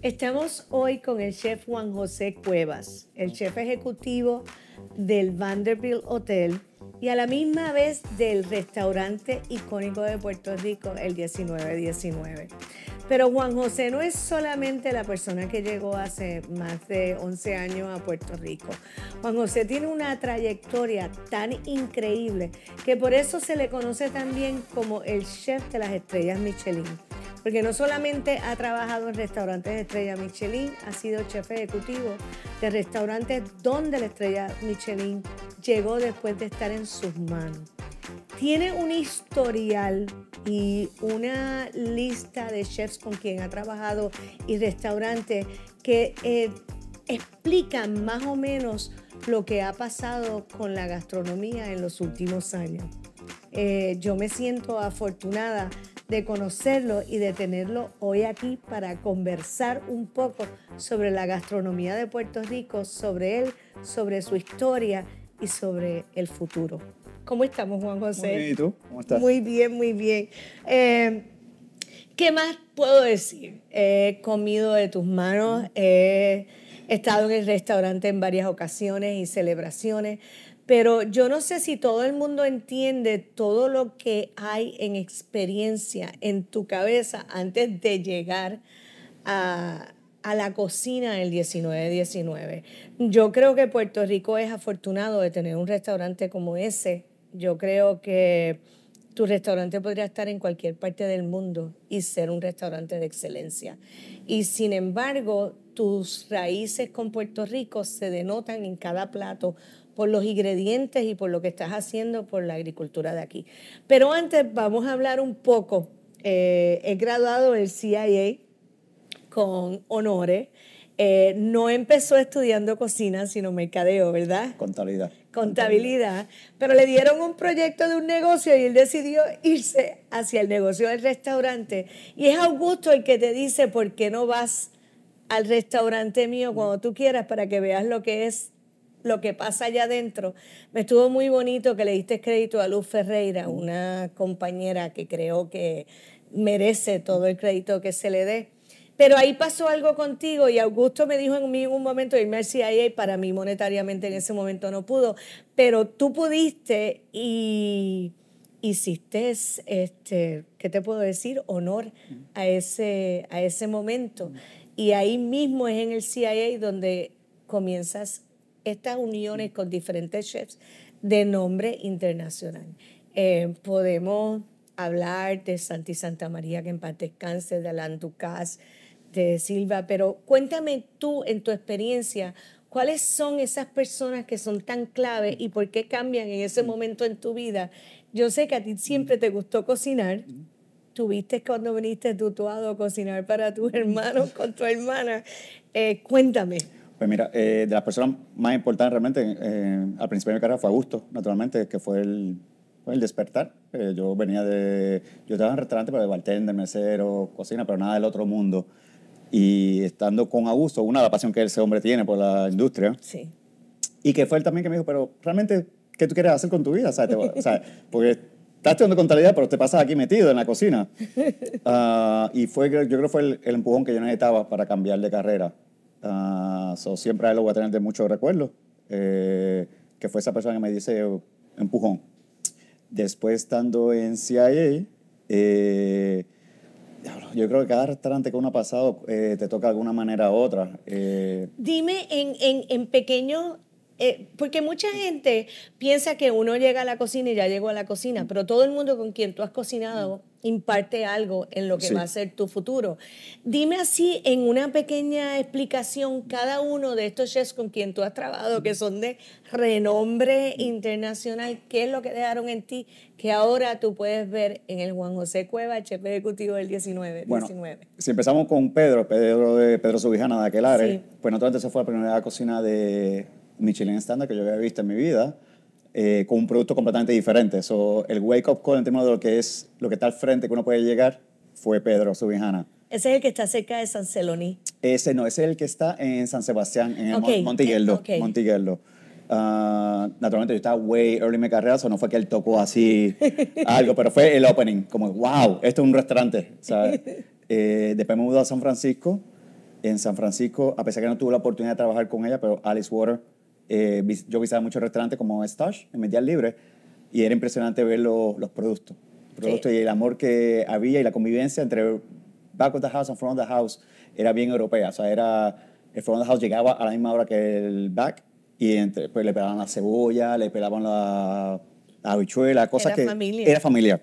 Estamos hoy con el chef Juan José Cuevas, el chef ejecutivo del Vanderbilt Hotel y a la misma vez del restaurante icónico de Puerto Rico, el 1919. Pero Juan José no es solamente la persona que llegó hace más de 11 años a Puerto Rico. Juan José tiene una trayectoria tan increíble que por eso se le conoce también como el chef de las estrellas Michelin porque no solamente ha trabajado en restaurantes de estrella Michelin, ha sido chef ejecutivo de restaurantes donde la estrella Michelin llegó después de estar en sus manos. Tiene un historial y una lista de chefs con quien ha trabajado y restaurantes que eh, explican más o menos lo que ha pasado con la gastronomía en los últimos años. Eh, yo me siento afortunada de conocerlo y de tenerlo hoy aquí para conversar un poco sobre la gastronomía de Puerto Rico, sobre él, sobre su historia y sobre el futuro. ¿Cómo estamos, Juan José? Muy bien, ¿y tú? ¿Cómo estás? Muy bien, muy bien. Eh, ¿Qué más puedo decir? He comido de tus manos, he estado en el restaurante en varias ocasiones y celebraciones pero yo no sé si todo el mundo entiende todo lo que hay en experiencia en tu cabeza antes de llegar a, la cocina el 1919. Yo creo que Puerto Rico es afortunado de tener un restaurante como ese. Yo creo que tu restaurante podría estar en cualquier parte del mundo y ser un restaurante de excelencia. Y sin embargo, tus raíces con Puerto Rico se denotan en cada plato por los ingredientes y por lo que estás haciendo por la agricultura de aquí. Pero antes vamos a hablar un poco. Eh, he graduado del CIA con honores. Eh, no empezó estudiando cocina, sino mercadeo, ¿verdad? Contabilidad. Contabilidad. Pero le dieron un proyecto de un negocio y él decidió irse hacia el negocio del restaurante. Y es Augusto el que te dice, ¿por qué no vas al restaurante mío cuando tú quieras para que veas lo que es? lo que pasa allá adentro. Me estuvo muy bonito que le diste crédito a Luz Ferreira, una compañera que creo que merece todo el crédito que se le dé pero ahí pasó algo contigo y Augusto me dijo en un momento irme al CIA para mí monetariamente en ese momento no pudo, pero tú pudiste y hiciste, este, ¿qué te puedo decir? Honor a ese, a ese momento. Y ahí mismo es en el CIA donde comienzas estas uniones con diferentes chefs de nombre internacional. Eh, podemos hablar de Santi Santa María, que en paz descanse, de Alain Ducasse, Silva, pero cuéntame tú en tu experiencia, ¿cuáles son esas personas que son tan clave y por qué cambian en ese mm. momento en tu vida? Yo sé que a ti siempre mm. te gustó cocinar. Mm. Tuviste cuando viniste tutuado a cocinar para tus hermanos con tu hermana. Eh, cuéntame. Pues mira, eh, de las personas más importantes realmente eh, al principio de mi carrera fue Augusto, naturalmente, que fue el, el despertar. yo venía de. Yo estaba en restaurante, pero de bartender, mesero, cocina, pero nada del otro mundo y estando con Augusto, una, de la pasión que ese hombre tiene por la industria. Sí. Y que fue él también que me dijo, pero realmente, ¿qué tú quieres hacer con tu vida? o sea, porque estás estudiando contabilidad, pero te pasas aquí metido en la cocina. Ah, y fue, yo creo que fue el, empujón que yo necesitaba para cambiar de carrera. Ah, siempre a él lo voy a tener de muchos recuerdos, eh, que fue esa persona que me dice empujón. Después, estando en CIA, eh, yo creo que cada restaurante que uno ha pasado eh, te toca de alguna manera u otra. Eh. Dime en, en, en eh, porque mucha gente piensa que uno llega a la cocina y ya llegó a la cocina, pero todo el mundo con quien tú has cocinado mm. imparte algo en lo que va a ser tu futuro. Dime así, en una pequeña explicación, cada uno de estos chefs con quien tú has trabajado, que son de renombre internacional, ¿qué es lo que dejaron en ti que ahora tú puedes ver en el Juan José Cueva, chef ejecutivo del 19? Bueno, si empezamos con Pedro, Pedro de Pedro Subijana de Aquelares, pues nosotros antes se fue a la primera cocina de Michelin estándar que yo había visto en mi vida, eh, con un producto completamente diferente. So, el wake up call en términos de lo que es, lo que está al frente que uno puede llegar, fue Pedro Subijana. ¿Ese es el que está cerca de San Celoní? Ese no, ese es el que está en San Sebastián, en okay, Montigueldo. Montigueldo. Ah, naturalmente yo estaba way early en mi carrera, no fue que él tocó así algo, pero fue el opening, como wow, esto es un restaurante, eh, después me mudé a San Francisco, en San Francisco, a pesar que no tuve la oportunidad de trabajar con ella, pero Alice Water eh, yo visitaba muchos restaurantes como Stash en Medial Libre y era impresionante ver los productos. producto Y el amor que había y la convivencia entre back of the house and front of the house era bien europea. O sea, era, el front of the house llegaba a la misma hora que el back y entre, pues, le pelaban la cebolla, le pelaban la, habichuela, cosas que era familiar.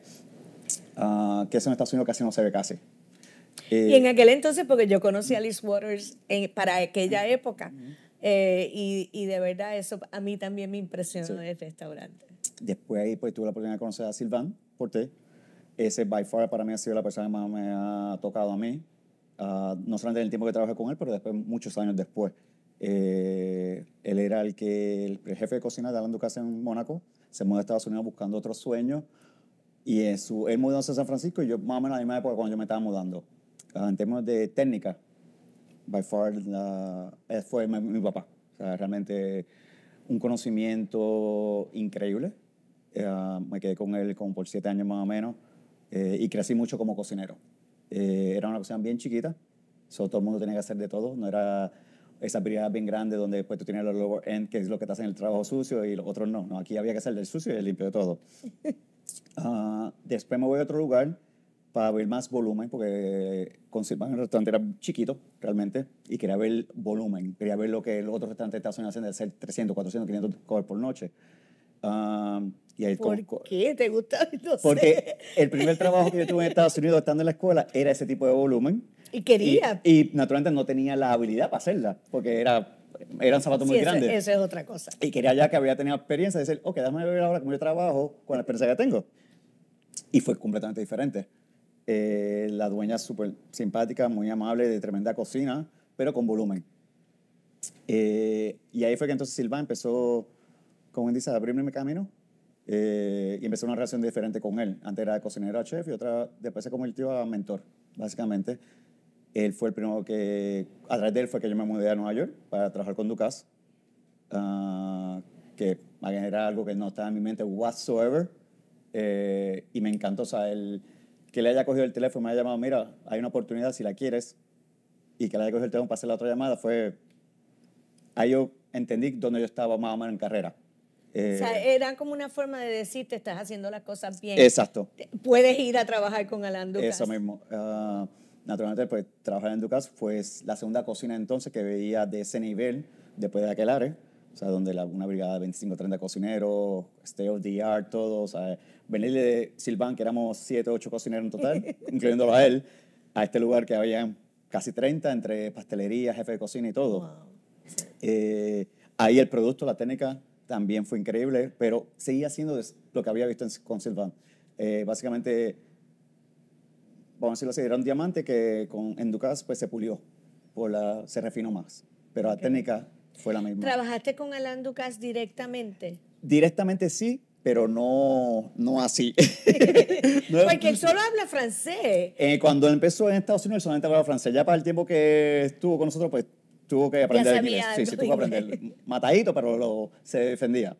Ah, que eso en Estados Unidos casi no se ve casi. y en aquel entonces, porque yo conocí a Liz Waters para aquella época. Eh, y, de verdad eso a mí también me impresionó sí. el restaurante. Después ahí pues tuve la oportunidad de conocer a Silván Porté. Ese by far para mí ha sido la persona que más me ha tocado a mí. Ah, no solamente en el tiempo que trabajé con él, pero después, muchos años después. Eh, él era el que el, jefe de cocina de Alan Ducasse en Mónaco. Se mudó a Estados Unidos buscando otros sueños. Y en su, él mudó a San Francisco y yo más o menos a la misma época cuando yo me estaba mudando. Ah, en términos de técnica, by far, eh, fue mi, papá. realmente un conocimiento increíble. Eh, me quedé con él como por siete años más o menos eh, y crecí mucho como cocinero. era una cocina bien chiquita, so, todo el mundo tenía que hacer de todo, no era esa prioridad bien grande donde después tú tienes los lower end, que es lo que estás en el trabajo sucio, y los otros no. no aquí había que hacer del sucio y el limpio de todo. Ah, después me voy a otro lugar para ver más volumen, porque eh, conservan el restaurante era chiquito realmente y quería ver volumen, quería ver lo que los otros restaurantes de Estados Unidos hacen de hacer 300, 400, 500 covers por noche. Ah, y ahí, ¿Por qué te gusta? No porque el primer trabajo que yo tuve en Estados Unidos estando en la escuela era ese tipo de volumen. Y quería. Y, naturalmente no tenía la habilidad para hacerla, porque era, eran zapatos muy grande. grandes. Eso es otra cosa. Y quería ya que había tenido experiencia de decir, ok, déjame ver ahora cómo yo trabajo con la experiencia que tengo. Y fue completamente diferente. Eh, la dueña es súper simpática, muy amable, de tremenda cocina, pero con volumen. Eh, y ahí fue que entonces Silva empezó, como dice, a abrirme mi camino eh, y empezó una relación diferente con él. Antes era cocinero a chef y otra, después se convirtió a mentor, básicamente. Él fue el primero que, a través de él fue que yo me mudé a Nueva York para trabajar con Ducas, ah, que era algo que no estaba en mi mente whatsoever. y me encantó, Saber sea, él que le haya cogido el teléfono me haya llamado, mira, hay una oportunidad si la quieres, y que le haya cogido el teléfono para hacer la otra llamada, fue... Ahí yo entendí dónde yo estaba más o menos en carrera. o sea, eh, era como una forma de decir, te estás haciendo las cosas bien. Exacto. Puedes ir a trabajar con Alan Ducas. Eso mismo. Ah, naturalmente, pues trabajar en Ducas fue la segunda cocina entonces que veía de ese nivel después de aquel área. O sea, donde una brigada de 25, 30 cocineros, state of the art, todo. O sea, Venir de Silván, que éramos siete, ocho cocineros en total, incluyéndolo a él, a este lugar que había casi 30, entre pastelería, jefe de cocina y todo. Eh, ahí el producto, la técnica, también fue increíble, pero seguía siendo lo que había visto con Silván. Eh, básicamente, vamos a decirlo así, era un diamante que con, en pues, se pulió, se refinó más, pero la técnica fue la misma. ¿Trabajaste con Alain Ducas directamente? Directamente sí, pero no, no así. Porque él solo habla francés. Eh, cuando empezó en Estados Unidos, solamente hablaba francés. Ya para el tiempo que estuvo con nosotros, pues tuvo que aprender Sí, sí, tuvo que aprender. Matadito, pero lo, se defendía.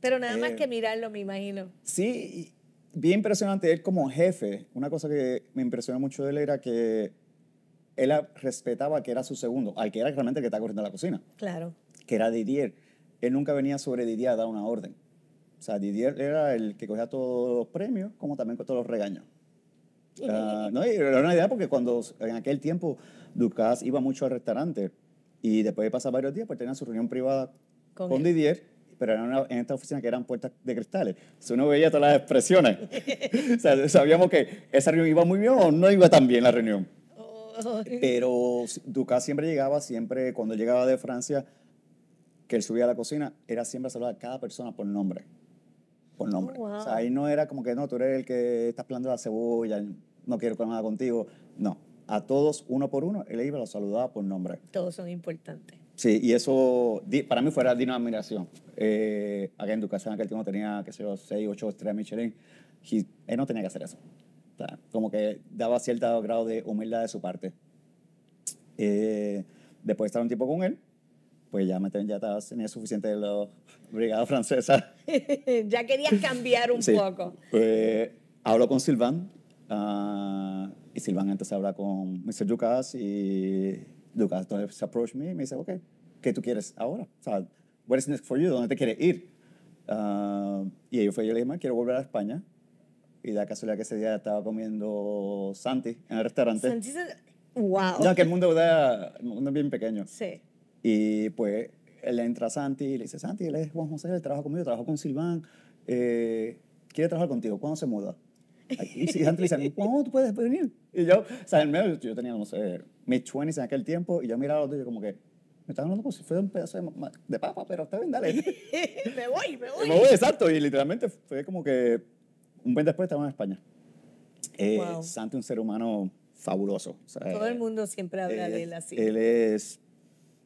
Pero nada más eh, que mirarlo, me imagino. Sí, bien impresionante. Él como jefe, una cosa que me impresionó mucho de él era que él respetaba que era su segundo, al que era realmente el que estaba corriendo la cocina. Claro. Que era Didier. Él nunca venía sobre Didier a dar una orden o sea, Didier era el que cogía todos los premios, como también todos los regaños. no, era una idea porque cuando en aquel tiempo Ducas iba mucho al restaurante y después de pasar varios días, pues tenía su reunión privada con, Didier, pero en esta oficina que eran puertas de cristales. si uno veía todas las expresiones. o sea, sabíamos que esa reunión iba muy bien o no iba tan bien la reunión. Pero Ducas siempre llegaba, siempre cuando llegaba de Francia, que él subía a la cocina, era siempre saludar a cada persona por nombre por nombre. Oh, o sea, ahí no era como que, no, tú eres el que estás plantando la cebolla, no quiero nada contigo. No, a todos uno por uno, él iba los saludaba por nombre. Todos son importantes. Sí, y eso para mí fue digno de admiración. Eh, acá en aquel tiempo tenía, qué sé yo, seis, ocho, estrellas Michelin. él no tenía que hacer eso. como que daba cierto grado de humildad de su parte. Eh, después de estar un tiempo con él, pues ya, me, ya tenía suficiente de la brigada francesa ya querías cambiar un poco. Eh, hablo con Silván. Ah, y Silván entonces habla con Mr. Ducas y Ducas entonces se approach me y me dice, ok, ¿qué tú quieres ahora? O sea, what is next for you? ¿Dónde te quieres ir? Ah, y yo fue yo le dije, quiero volver a España. Y la casualidad que ese día estaba comiendo Santi en el restaurante. Santi, wow. No, que mundo, el mundo es bien pequeño. Sí. Y pues le entra Santi y le dice, Santi, él es Juan José, él trabaja conmigo, trabaja con Silván, eh, quiere trabajar contigo, ¿cuándo se muda? Y Santi le dice, ¿cuándo tú puedes venir? Y yo, o sea, en medio, yo tenía, no sé, mis 20 en aquel tiempo, y yo miraba a los dos y yo como que, me estaba hablando como si fuera un pedazo de, papa, pero está bien, dale. me voy, me voy. Me voy, exacto, y literalmente fue como que un buen después estaba en España. Eh, Santi, un ser humano fabuloso. Todo el mundo siempre habla eh, de él así. Él es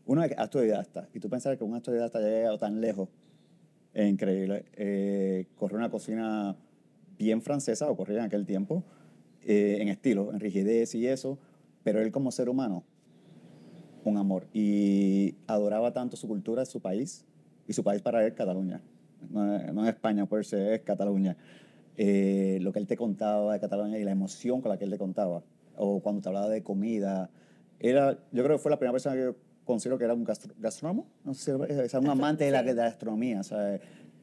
uno es autodidacta. Y tú pensar que un autodidacta haya llegado tan lejos es increíble. Eh, una cocina bien francesa, o corría en aquel tiempo, eh, en estilo, en rigidez y eso. Pero él como ser humano, un amor. Y adoraba tanto su cultura, su país, y su país para él, Cataluña. No España, por ser, es Cataluña. Eh, lo que él te contaba de Cataluña y la emoción con la que él te contaba, o cuando te hablaba de comida. Era, yo creo que fue la primera persona que considero que era un gastrónomo, un amante de la, gastronomía. O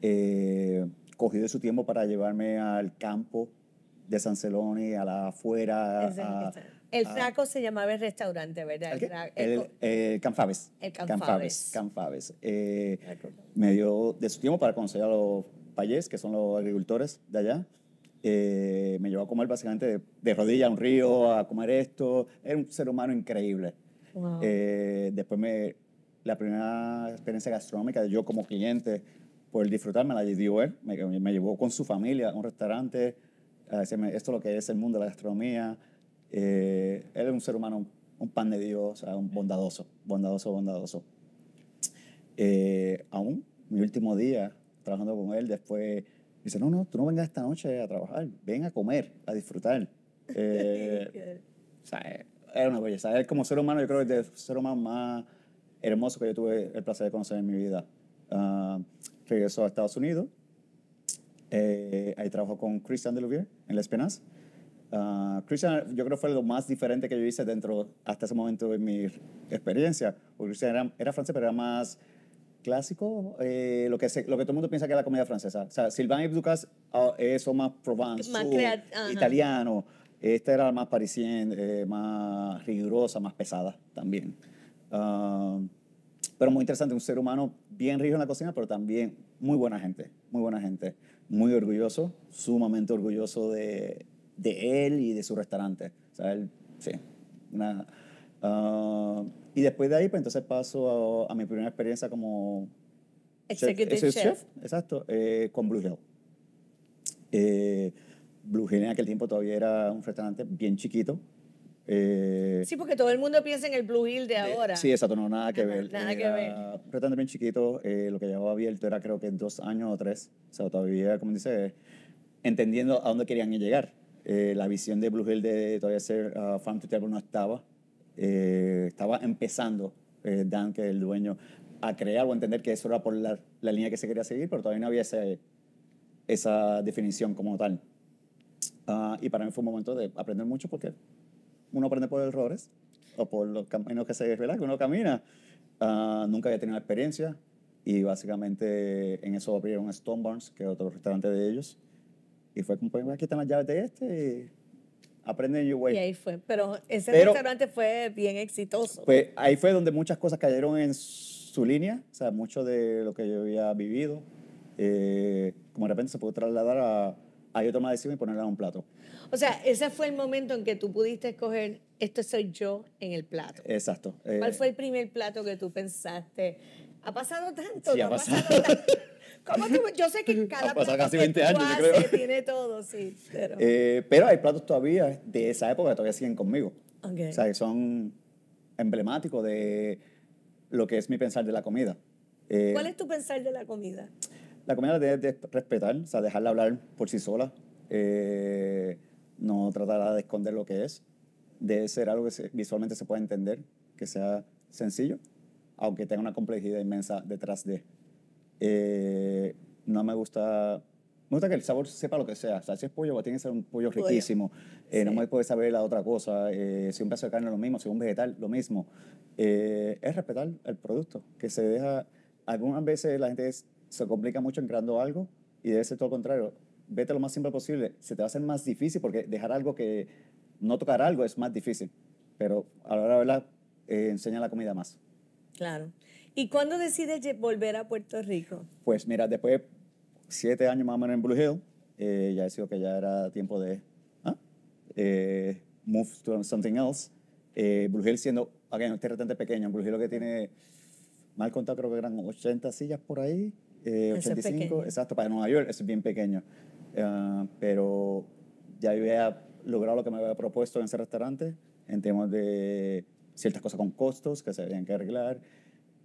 eh, de su tiempo para llevarme al campo de San Celoni, a la afuera. el Fraco se llamaba el restaurante, ¿verdad? El, Canfaves. El Canfaves. Eh, me dio de su tiempo para conocer a los payés, que son los agricultores de allá. Eh, me llevó a comer básicamente de, de rodillas a un río, a comer esto. Era un ser humano increíble. Eh, después me, la primera experiencia gastronómica, yo como cliente, por disfrutarme la dio él, me, llevó con su familia a un restaurante, a decirme, esto es lo que es el mundo de la gastronomía. Eh, él es un ser humano, un, pan de Dios, un bondadoso, bondadoso, bondadoso. Eh, aún, mi último día trabajando con él, después dice, no, no, tú no vengas esta noche a trabajar, ven a comer, a disfrutar. o sea, era una belleza. Él como ser humano, yo creo que es el ser humano más hermoso que yo tuve el placer de conocer en mi vida. Ah, regresó a Estados Unidos. Eh, ahí trabajó con Christian Deluvier en Les Penas. Ah, Christian, yo creo fue lo más diferente que yo hice dentro hasta ese momento en mi experiencia. Christian era, francés, pero era más clásico, eh, lo, que lo que todo el mundo piensa que es la comida francesa. O sea, Sylvain y ah, es más provence, más italiano. Esta era la más parecien eh, más rigurosa, más pesada también. Ah, pero muy interesante, un ser humano bien rico en la cocina, pero también muy buena gente, muy buena gente. Muy orgulloso, sumamente orgulloso de, de él y de su restaurante. O sea, él, sí, ah, y después de ahí, pues entonces paso a, mi primera experiencia como... Executive chef. Exacto, eh, con Blue Hill. Eh, Blue Hill en aquel tiempo todavía era un restaurante bien chiquito. Eh, sí, porque todo el mundo piensa en el Blue Hill de ahora. sí, exacto, no, nada que ver. Nada que ver. Un restaurante bien chiquito, eh, lo que llevaba abierto era creo que dos años o tres. O sea, todavía, como dice, entendiendo a dónde querían llegar. Eh, la visión de Blue Hill de todavía ser farm to table no estaba. estaba empezando Dan, que es el dueño, a crear o entender que eso era por la, línea que se quería seguir, pero todavía no había esa definición como tal. Ah, y para mí fue un momento de aprender mucho porque uno aprende por errores o por los caminos que se desvela, que uno camina. Ah, nunca había tenido experiencia y básicamente en eso abrieron Stone Barns, que es otro restaurante de ellos. Y fue como, pues, aquí están las llaves de este y aprenden your way. Y ahí fue. Pero ese restaurante fue bien exitoso. ahí fue donde muchas cosas cayeron en su línea, o sea, mucho de lo que yo había vivido, eh, como de repente se pudo trasladar a hay otra decisión y ponerla en un plato. O sea, ese fue el momento en que tú pudiste escoger, esto soy yo en el plato. Exacto. ¿Cuál eh, fue el primer plato que tú pensaste? Ha pasado tanto, sí, ha pasado, ¿Cómo tú? Yo sé que cada ha pasado casi 20 años, yo creo. tiene todo, sí. Eh, pero... hay platos todavía de esa época que todavía siguen conmigo. Okay. O sea, que son emblemáticos de lo que es mi pensar de la comida. Eh, ¿Cuál es tu pensar de la comida? la comida la tienes respetar, o sea, dejarla hablar por sí sola. Eh, no tratar de esconder lo que es. Debe ser algo que visualmente se pueda entender, que sea sencillo, aunque tenga una complejidad inmensa detrás de. Eh, no me gusta me gusta que el sabor sepa lo que sea. O sea, si es pollo, pues tiene que ser un pollo riquísimo. Eh, no me puede saber la otra cosa. si un pedazo de carne, lo mismo. Si un vegetal, lo mismo. es respetar el producto. Que se deja... Algunas veces la gente es, se complica mucho en creando algo y debe ser todo lo contrario. Vete lo más simple posible. Se te va a hacer más difícil porque dejar algo que no tocar algo es más difícil. Pero a la hora de verdad, eh, enseña la comida más. Claro. ¿Y cuándo decides volver a Puerto Rico? Pues mira, después de siete años más o menos en Blue Hill, eh, ya decido que ya era tiempo de ¿ah? eh, move to something else. Eh, Blue Hill siendo, aquí en este un retente pequeño. Blue Hill lo que tiene, mal contado creo que eran 80 sillas por ahí eh, 85, exacto, para Nueva York, eso es bien pequeño. Ah, pero ya había logrado lo que me había propuesto en ese restaurante en temas de ciertas cosas con costos que se habían que arreglar,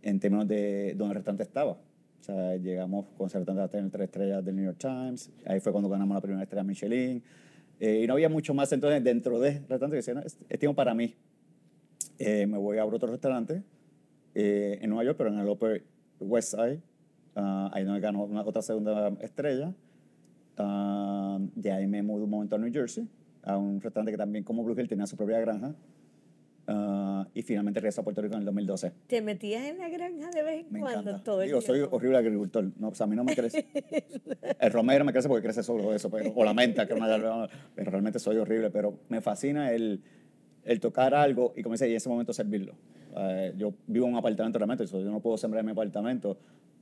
en términos de dónde el restaurante estaba. O sea, llegamos con ese restaurante a tener tres estrellas del New York Times, ahí fue cuando ganamos la primera estrella Michelin, eh, y no había mucho más entonces dentro de restaurante que decía, es, tiempo para mí. Eh, me voy a abrir otro restaurante eh, en Nueva York, pero en el Upper West Side, Ah, ahí ahí me ganó una, otra segunda estrella. Ah, de ahí me mudé un momento a New Jersey, a un restaurante que también como Blue Hill tenía su propia granja. Ah, y finalmente regresé a Puerto Rico en el 2012. ¿Te metías en la granja de vez en cuando todo el Digo, soy horrible agricultor. No, o sea, a mí no me crece. el romero me crece porque crece solo eso, pero, o la menta, que no, pero realmente soy horrible. Pero me fascina el, el tocar algo y como dice, y en ese momento servirlo. Eh, yo vivo en un apartamento realmente, yo no puedo sembrar en mi apartamento,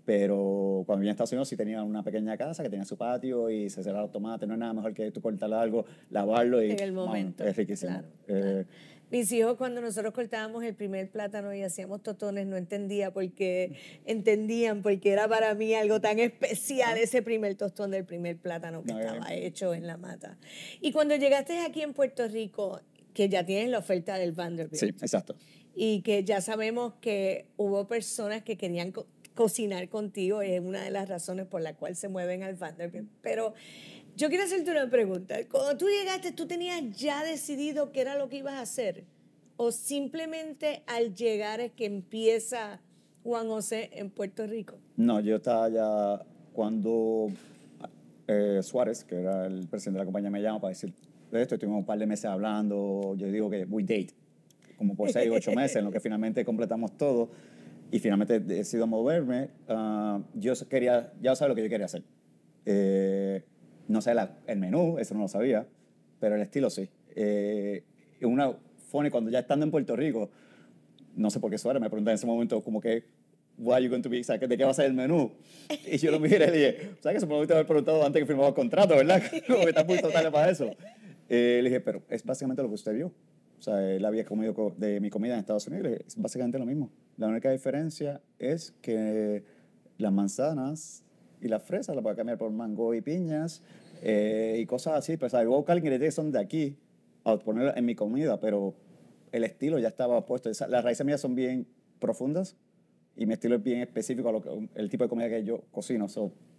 pero cuando vivía en Estados Unidos sí tenía una pequeña casa que tenía su patio y se cerraba los tomates. No es nada mejor que tú cortar algo, lavarlo y... En el momento. es riquísimo. Eh, mis hijos cuando nosotros cortábamos el primer plátano y hacíamos tostones, no entendía porque entendían porque era para mí algo tan especial ese primer tostón del primer plátano que estaba hecho en la mata. Y cuando llegaste aquí en Puerto Rico, que ya tienes la oferta del Vanderbilt. Sí, exacto. Y que ya sabemos que hubo personas que querían cocinar contigo es una de las razones por la cual se mueven al Vanderbilt. Pero yo quiero hacerte una pregunta. Cuando tú llegaste, ¿tú tenías ya decidido qué era lo que ibas a hacer? ¿O simplemente al llegar es que empieza Juan José en Puerto Rico? No, yo estaba ya cuando eh, Suárez, que era el presidente de la compañía, me llama para decir de esto. Estuvimos un par de meses hablando. Yo digo que we date, como por seis, o ocho meses, en lo que finalmente completamos todo y finalmente he decidido moverme, ah, yo quería, ya sabes lo que yo quería hacer. Eh, no sé el menú, eso no lo sabía, pero el estilo sí. Eh, una fone cuando ya estando en Puerto Rico, no sé por qué suena, me preguntan en ese momento como que, what are you going to be, o ¿de qué va a ser el menú? Y yo lo miré y le dije, qué? supongo que te me haber preguntado antes que firmaba el contrato, ¿verdad? Como que está muy total para eso. Eh, le dije, pero es básicamente lo que usted vio. O sea, él había comido de mi comida en Estados Unidos, es básicamente lo mismo. La única diferencia es que las manzanas y las fresas las a cambiar por mango y piñas eh, y cosas así. Pero, pues, ¿sabes? Voy a buscar ingredientes que son de aquí a poner en mi comida, pero el estilo ya estaba puesto. Las raíces mías son bien profundas y mi estilo es bien específico a lo que, el tipo de comida que yo cocino.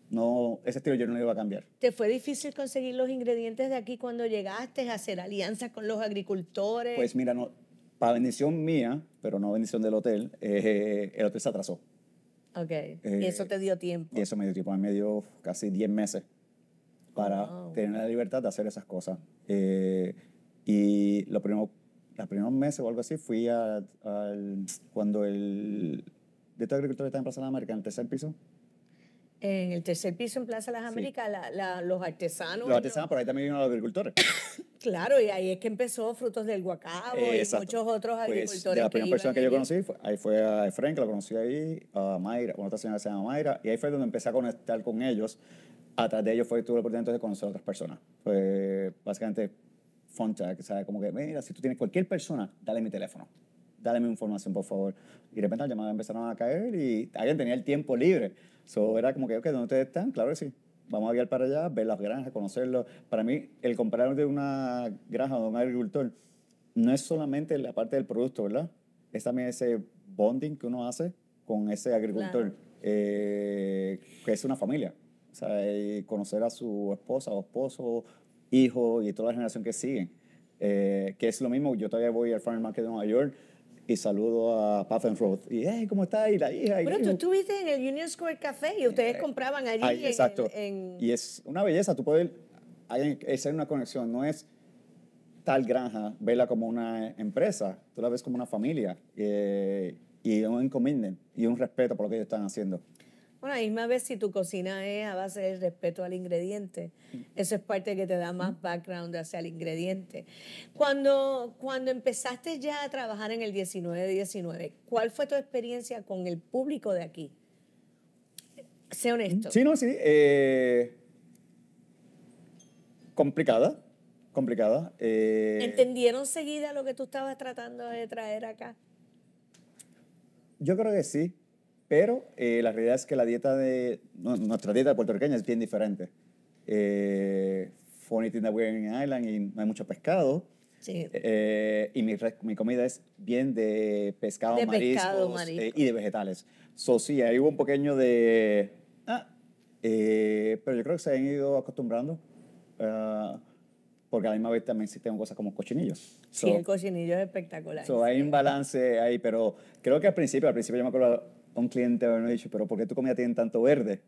no, ese estilo yo no lo iba a cambiar. ¿Te fue difícil conseguir los ingredientes de aquí cuando llegaste, a hacer alianzas con los agricultores? Pues mira, no, para bendición mía, pero no bendición del hotel, eh, el hotel se atrasó. Ok. y eso eh, te dio tiempo. Y eso me dio tiempo. A mí me dio casi 10 meses para tener la libertad de hacer esas cosas. Eh, y los primeros, los primeros meses o algo así fui al. cuando el. De todo agricultura está en Plaza de América, en el tercer piso en el tercer piso en Plaza las Américas, los artesanos. Los artesanos, por ahí también vienen los agricultores. claro, y ahí es que empezó Frutos del Guacabo y muchos otros pues, agricultores. la primera persona que yo conocí, ahí fue a Efren, que lo conocí ahí, a Mayra, una otra señora que se llama Mayra, y ahí fue donde empecé a conectar con ellos. Atrás de ellos fue tuve el oportunidad de conocer a otras personas. Fue básicamente que sabe Como que, mira, si tú tienes cualquier persona, dale mi teléfono dale mi información, por favor. Y de repente las llamadas empezaron a caer y alguien tenía el tiempo libre. So, era como que, ok, ¿dónde ustedes están? Claro que sí. Vamos a viajar para allá, ver las granjas, conocerlo. Para mí, el comprar de una granja o de un agricultor no es solamente la parte del producto, ¿verdad? Es también ese bonding que uno hace con ese agricultor, eh, que es una familia. O sea, conocer a su esposa o esposo, hijo y toda la generación que sigue. Eh, que es lo mismo, yo todavía voy al Farm Market de Nueva York y saludo a Path and Road. Y, hey, ¿cómo está? Y la hija. bueno, tú estuviste en el Union Square Café y ustedes eh, compraban allí. exacto. Y es una belleza, tú puedes hacer una conexión. No es tal granja, verla como una empresa, tú la ves como una familia. Eh, y un encomienden. y un respeto por lo que ellos están haciendo. Bueno, a misma vez, si tu cocina es a base del respeto al ingrediente, mm. eso es parte que te da más mm. background hacia el ingrediente. Cuando, cuando empezaste ya a trabajar en el 19-19, ¿cuál fue tu experiencia con el público de aquí? Sé honesto. Sí, no, sí. Eh, complicada, complicada. Eh. ¿Entendieron seguida lo que tú estabas tratando de traer acá? Yo creo que sí. Pero eh, la realidad es que la dieta de, nuestra dieta puertorriqueña es bien diferente. Eh, Funny thing that we're Island y no hay mucho pescado. Sí. Eh, y mi, mi, comida es bien de pescado, eh, mariscos y de vegetales. So, sí, ahí hubo un pequeño de... Ah, pero yo creo que se han ido acostumbrando. Ah, porque a la misma vez también sí tengo cosas como cochinillos. sí, el cochinillo es espectacular. So, hay un balance ahí, pero creo que al principio, al principio yo me acuerdo un cliente ha dicho, pero ¿por qué tu comida tiene tanto verde?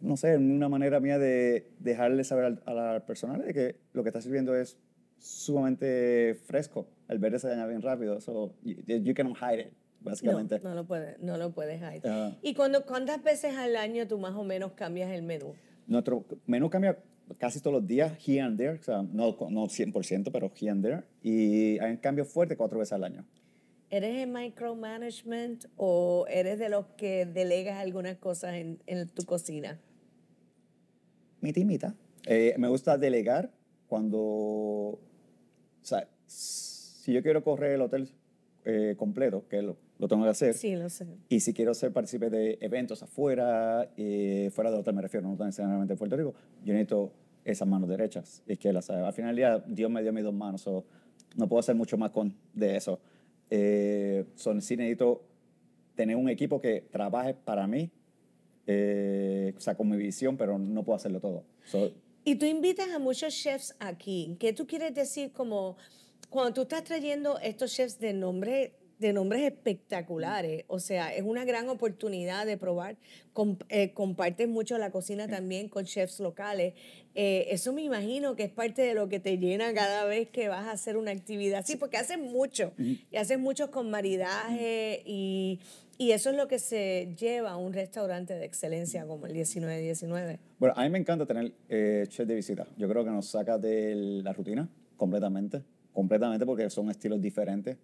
no sé, una manera mía de dejarle saber a la persona de que lo que está sirviendo es sumamente fresco. El verde se daña bien rápido, so you, cannot hide it. Básicamente. No, no lo puedes, no lo puedes hide. ¿Y cuando, cuántas veces al año tú más o menos cambias el menú? Nuestro menú cambia casi todos los días, here and there, o no, no 100%, pero here and there. Y hay un cambio fuerte cuatro veces al año. ¿Eres en micromanagement o eres de los que delegas algunas cosas en, tu cocina? Mi timita. Eh, me gusta delegar cuando, o sea, si yo quiero correr el hotel eh, completo, que lo, tengo que hacer. Sí, lo sé. Y si quiero ser partícipe de eventos afuera, eh, fuera del hotel me refiero, no necesariamente en Puerto Rico, yo necesito esas manos derechas, izquierdas. que Al final Dios me dio mis dos manos, no puedo hacer mucho más con, de eso. Eh, son, sí necesito tener un equipo que trabaje para mí, eh, o sea, con mi visión, pero no puedo hacerlo todo. y tú invitas a muchos chefs aquí. ¿Qué tú quieres decir como cuando tú estás trayendo estos chefs de nombre de nombres mm. espectaculares. O sea, es una gran oportunidad de probar. Eh, compartes mucho la cocina también con chefs locales. Eh, eso me imagino que es parte de lo que te llena cada vez que vas a hacer una actividad. Sí, porque haces mucho. Mm. Y haces mucho con maridaje y, eso es lo que se lleva a un restaurante de excelencia como el 1919. Bueno, a mí me encanta tener eh, chefs de visita. Yo creo que nos saca de la rutina completamente. Completamente porque son estilos diferentes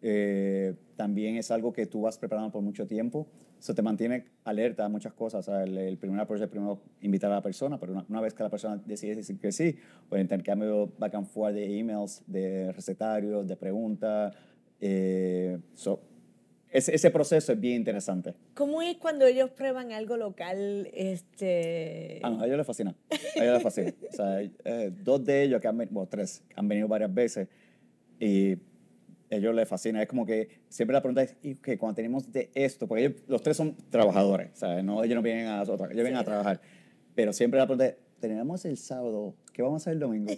eh, también es algo que tú vas preparando por mucho tiempo. Eso te mantiene alerta a muchas cosas. el, primer approach es primero invitar a la persona, pero una, vez que la persona decide decir que sí, o pues, el intercambio back and forth de emails, de recetarios, de preguntas. Eh, ese, proceso es bien interesante. ¿Cómo es cuando ellos prueban algo local? Este... Ah, a ellos les fascina. A ellos les fascina. o sea, eh, dos de ellos, que han, bueno, tres, han venido varias veces y ellos les fascina. Es como que siempre la pregunta es, ¿y qué? Cuando tenemos de esto, porque ellos, los tres son trabajadores, ¿sabes? No, ellos no vienen a, ellos vienen a trabajar. Pero siempre la pregunta es, ¿tenemos el sábado? ¿Qué vamos a hacer el domingo?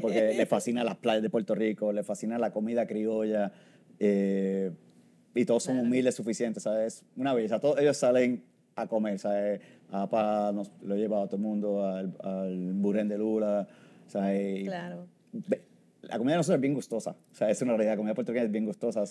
Porque les fascina las playas de Puerto Rico, les fascina la comida criolla, eh, y todos son humildes suficientes, ¿sabes? Una belleza. Todos ellos salen a comer, ¿sabes? A nos lo lleva a todo el mundo, al, al Burén de Lula, ¿sabes? Claro la comida de nosotros es bien gustosa. O sea, es una realidad, la comida puertorriqueña es bien gustosa.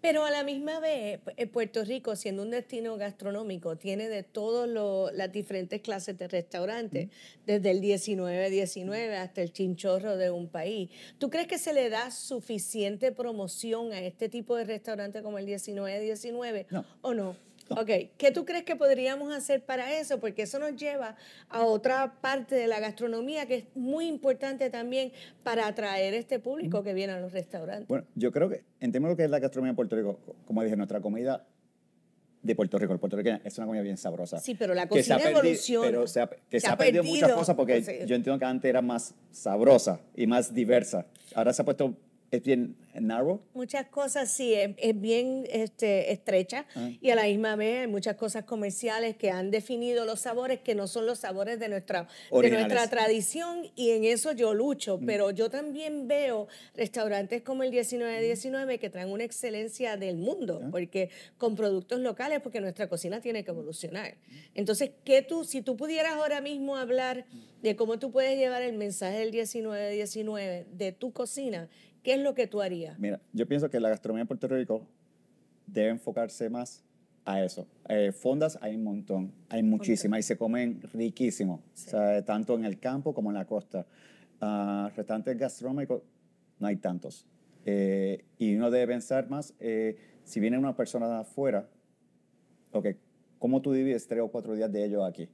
Pero a la misma vez, eh, Puerto Rico, siendo un destino gastronómico, tiene de todas las diferentes clases de restaurantes, desde el 1919 hasta el chinchorro de un país. ¿Tú crees que se le da suficiente promoción a este tipo de restaurante como el 19-19 o no? Ok, ¿qué tú crees que podríamos hacer para eso? Porque eso nos lleva a otra parte de la gastronomía que es muy importante también para atraer este público que viene a los restaurantes. Bueno, yo creo que en términos de lo que es la gastronomía en Puerto Rico, como dije, nuestra comida de Puerto Rico, el puertorriqueño es una comida bien sabrosa. Sí, pero la cocina evoluciona. pero se ha, que perdido, muchas cosas porque yo entiendo que antes era más sabrosa y más diversa. Ahora se ha puesto es bien narrow. Muchas cosas, sí, es, bien este, estrecha ah. y a la misma vez hay muchas cosas comerciales que han definido los sabores que no son los sabores de nuestra, nuestra tradición y en eso yo lucho, mm. pero yo también veo restaurantes como el 1919 que traen una excelencia del mundo, ah. porque con productos locales, porque nuestra cocina tiene que evolucionar. Entonces, ¿qué tú, si tú pudieras ahora mismo hablar de cómo tú puedes llevar el mensaje del 1919 de tu cocina, ¿Qué es lo que tú harías? Mira, yo pienso que la gastronomía de Puerto Rico debe enfocarse más a eso. Eh, fondas hay un montón, hay muchísimas y se comen riquísimo, tanto en el campo como en la costa. Ah, restantes gastronómicos no hay tantos. Eh, y uno debe pensar más, eh, si viene una persona de afuera, que? ¿cómo tú divides tres o cuatro días de ellos aquí?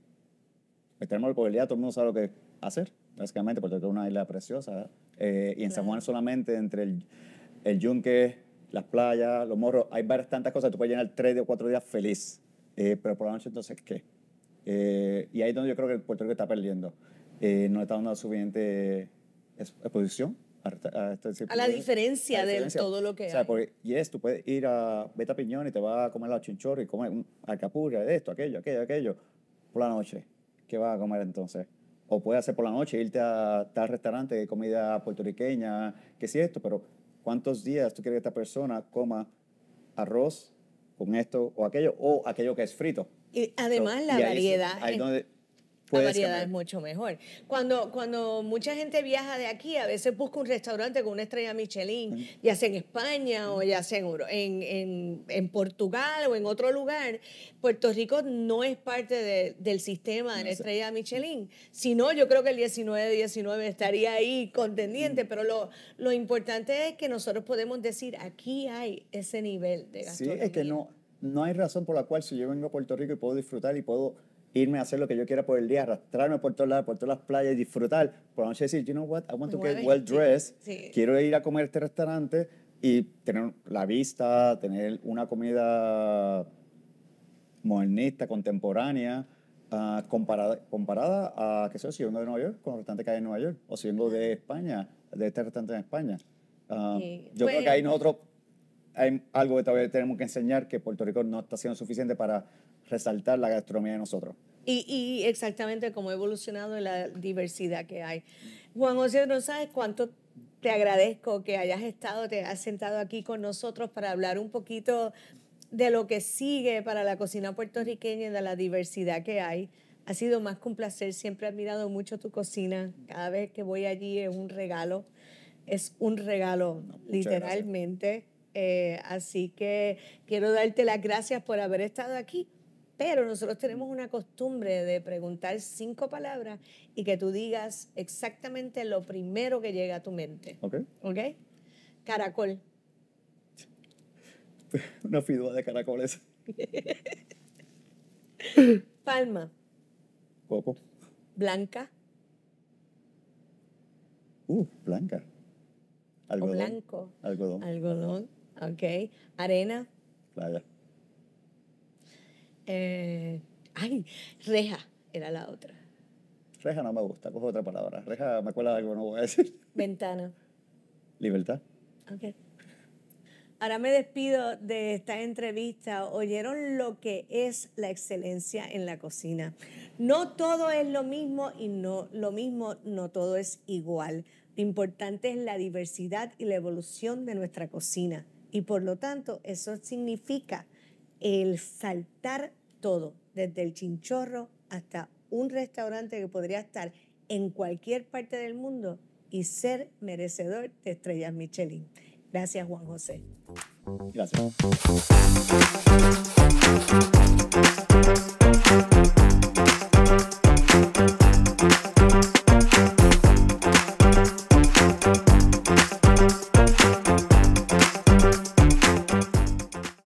Tenemos la probabilidad, todo el mundo sabe lo que hacer, básicamente, porque es una isla preciosa. Eh, y en San Juan solamente entre el, el, yunque, las playas, los morros, hay varias tantas cosas, tú puedes llenar tres o cuatro días feliz. Eh, pero por la noche entonces, ¿qué? Eh, y ahí es donde yo creo que Puerto Rico está perdiendo. no está dando suficiente exposición a, este la diferencia de todo lo que o sea, hay. tú puedes ir a Beta Piñón y te va a comer la chinchorro y comer alcapurria, esto, aquello, aquello, aquello, por la noche. ¿Qué vas a comer entonces? o puede hacer por la noche, irte a tal restaurante de comida puertorriqueña, que si esto, pero ¿cuántos días tú quieres que esta persona coma arroz con esto o aquello, o aquello que es frito? Y además la variedad. La variedad es mucho mejor. Cuando, cuando mucha gente viaja de aquí, a veces busca un restaurante con una estrella Michelin, ya sea en España o ya sea en, en, en, Portugal o en otro lugar. Puerto Rico no es parte del sistema de la estrella Michelin. Si no, yo creo que el 19-19 estaría ahí contendiente, pero lo, lo importante es que nosotros podemos decir, aquí hay ese nivel de gastronomía. Sí, es que no, no hay razón por la cual si yo vengo a Puerto Rico y puedo disfrutar y puedo irme a hacer lo que yo quiera por el día, arrastrarme por todos lados, por todas las playas, y disfrutar. Por la noche decir, you know what, I want to get well dressed. Quiero ir a comer a este restaurante y tener la vista, tener una comida modernista, contemporánea, ah, comparada, comparada a, qué sé yo, si uno de Nueva York, con el restaurante que hay en Nueva York, o si vengo de España, de este restaurante en España. Ah, yo creo que ahí nosotros hay algo que todavía tenemos que enseñar que Puerto Rico no está siendo suficiente para resaltar la gastronomía de nosotros. Y, exactamente cómo ha evolucionado la diversidad que hay. Juan José, no sabes cuánto te agradezco que hayas estado, te has sentado aquí con nosotros para hablar un poquito de lo que sigue para la cocina puertorriqueña y de la diversidad que hay. Ha sido más que un placer, siempre he admirado mucho tu cocina. Cada vez que voy allí es un regalo, es un regalo, literalmente. Eh, así que quiero darte las gracias por haber estado aquí pero nosotros tenemos una costumbre de preguntar cinco palabras y que tú digas exactamente lo primero que llega a tu mente. Ok. ¿Ok? Caracol. Una fiducia de caracoles. Palma. Coco. Blanca. Uh, blanca. Algodón. blanco. Algodón. Algodón. Ok. Arena. Playa. Eh, ay, reja era la otra. Reja no me gusta, cojo otra palabra. Reja me acuerda de algo, no voy a decir. Ventana. Libertad. Ok. Ahora me despido de esta entrevista. Oyeron lo que es la excelencia en la cocina. No todo es lo mismo y no lo mismo, no todo es igual. Lo importante es la diversidad y la evolución de nuestra cocina. Y por lo tanto, eso significa el saltar todo, desde el chinchorro hasta un restaurante que podría estar en cualquier parte del mundo y ser merecedor de estrellas Michelin. Gracias, Juan José. Gracias.